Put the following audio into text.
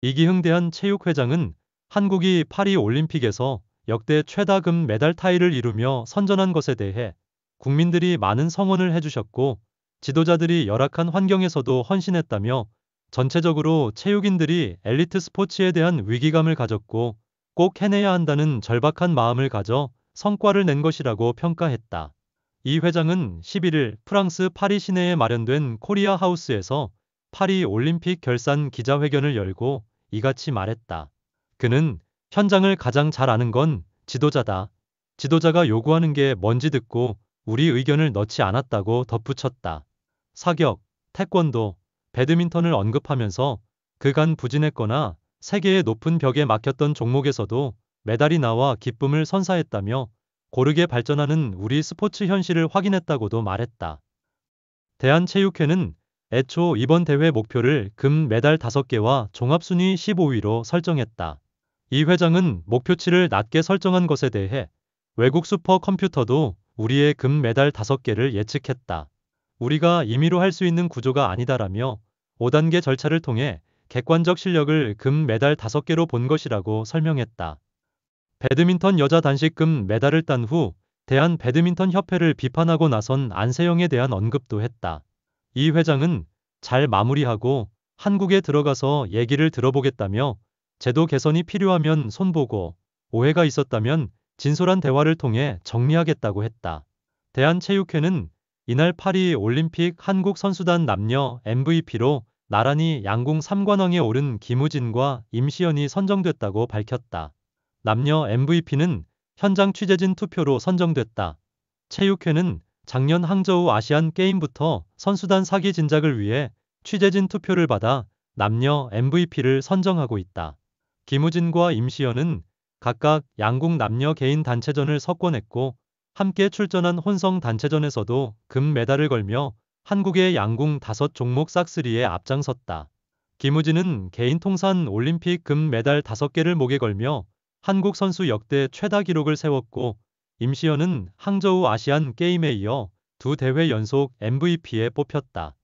이기흥 대한 체육회장은 한국이 파리 올림픽에서 역대 최다 금 메달 타이를 이루며 선전한 것에 대해 국민들이 많은 성원을 해주셨고 지도자들이 열악한 환경에서도 헌신했다며 전체적으로 체육인들이 엘리트 스포츠에 대한 위기감을 가졌고 꼭 해내야 한다는 절박한 마음을 가져 성과를 낸 것이라고 평가했다. 이 회장은 11일 프랑스 파리 시내에 마련된 코리아 하우스에서 파리 올림픽 결산 기자회견을 열고 이같이 말했다. 그는 현장을 가장 잘 아는 건 지도자다. 지도자가 요구하는 게 뭔지 듣고 우리 의견을 넣지 않았다고 덧붙였다. 사격, 태권도, 배드민턴을 언급하면서 그간 부진했거나 세계의 높은 벽에 막혔던 종목에서도 메달이 나와 기쁨을 선사했다며 고르게 발전하는 우리 스포츠 현실을 확인했다고도 말했다. 대한체육회는 애초 이번 대회 목표를 금 메달 5개와 종합순위 15위로 설정했다. 이 회장은 목표치를 낮게 설정한 것에 대해 외국 슈퍼컴퓨터도 우리의 금 메달 5개를 예측했다. 우리가 임의로 할 수 있는 구조가 아니다라며 5단계 절차를 통해 객관적 실력을 금 메달 5개로 본 것이라고 설명했다. 배드민턴 여자 단식 금 메달을 딴 후 대한 배드민턴 협회를 비판하고 나선 안세영에 대한 언급도 했다. 이 회장은 잘 마무리하고 한국에 들어가서 얘기를 들어보겠다며 제도 개선이 필요하면 손보고 오해가 있었다면 진솔한 대화를 통해 정리하겠다고 했다. 대한체육회는 이날 파리 올림픽 한국 선수단 남녀 MVP로 나란히 양궁 3관왕에 오른 김우진과 임시연이 선정됐다고 밝혔다. 남녀 MVP는 현장 취재진 투표로 선정됐다. 체육회는 작년 항저우 아시안 게임부터 선수단 사기 진작을 위해 취재진 투표를 받아 남녀 MVP를 선정하고 있다. 김우진과 임시연은 각각 양궁 남녀 개인 단체전을 석권했고 함께 출전한 혼성 단체전에서도 금메달을 걸며 한국의 양궁 다섯 종목 싹쓸이에 앞장섰다. 김우진은 개인 통산 올림픽 금메달 다섯 개를 목에 걸며 한국 선수 역대 최다 기록을 세웠고 임시연은 항저우 아시안 게임에 이어 두 대회 연속 MVP에 뽑혔다.